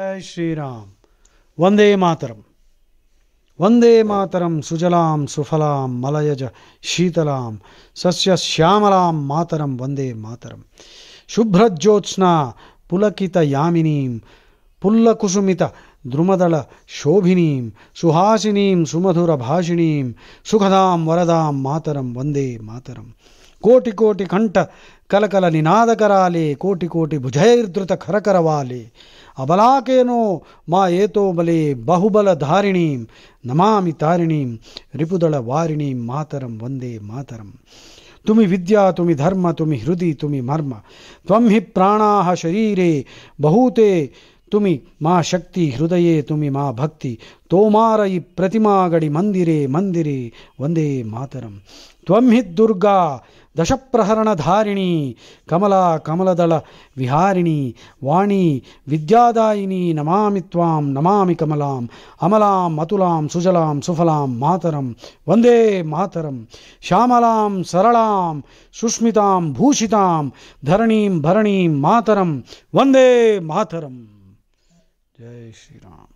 जय श्री राम वंदे मातरम वंदे मातरम सुजलाम सुफलाम मलयज शीतलाम सस्य श्यामलाम मातरम वंदे मातरम शुभ्रज्योत्स्ना पुलकित यामिनीम पुल्लकुसुमित द्रुमदल शोभिनी सुहासिनी सुमधुर भाषिणी सुखदा वरदा मातरम वंदे मातरम कोटि कोटि कंठ कलकल कल निनाद कराले कोटि कोटि भुजैर्द्रुत खरकर वाले अबलाकेनो मा एतो बले बहुबल धारिणी नमामि तारिणी रिपुदल वारिणी मातरम वंदे मातरम तुमि विद्या तुमि धर्म तुमि हृदि तुमि मर्म त्वं हि प्राणाः शरीरे बहूते ತುಮಿ ಮಾ ಶಕ್ತಿ ಹೃದಯೇ ತುಮಿ ಮಾ ಭಕ್ತಿ ತೋಮಾರ ಈ ಪ್ರತಿಮಾಗಡಿ ಮಂದಿರೇ ಮಂದಿರೇ ಒಂದೇ ಮಾತರಂ ತ್ವಂ ಹಿ ದುರ್ಗಾ ದಶಪ್ರಹರಣಧಾರಿಣಿ ಕಮಲಾ ಕಮಲದಳ ವಿಹಾರಿಣಿ ವಾಣಿ ವಿದ್ಯಾದಾಯಿನಿ ನಮಾಮಿ ತ್ವಾಂ ನಮಾಮಿ ಕಮಲಾಂ ಅಮಲಾಂ ಅತುಲಾಂ ಸುಜಲಾಂ ಸುಫಲಾಂ ಮಾತರಂ ವಂದೇ ಮಾತರಂ ಶ್ಯಾಮಲಾಂ ಸರಳಾಂ ಸುಷ್ಮಿತಾಂ ಭೂಷಿತಾಂ ಧರಣೀಂ ಭರಣೀಂ ಮಾತರಂ ವಂದೇ ಮಾತರಂ Jai Shri Ram.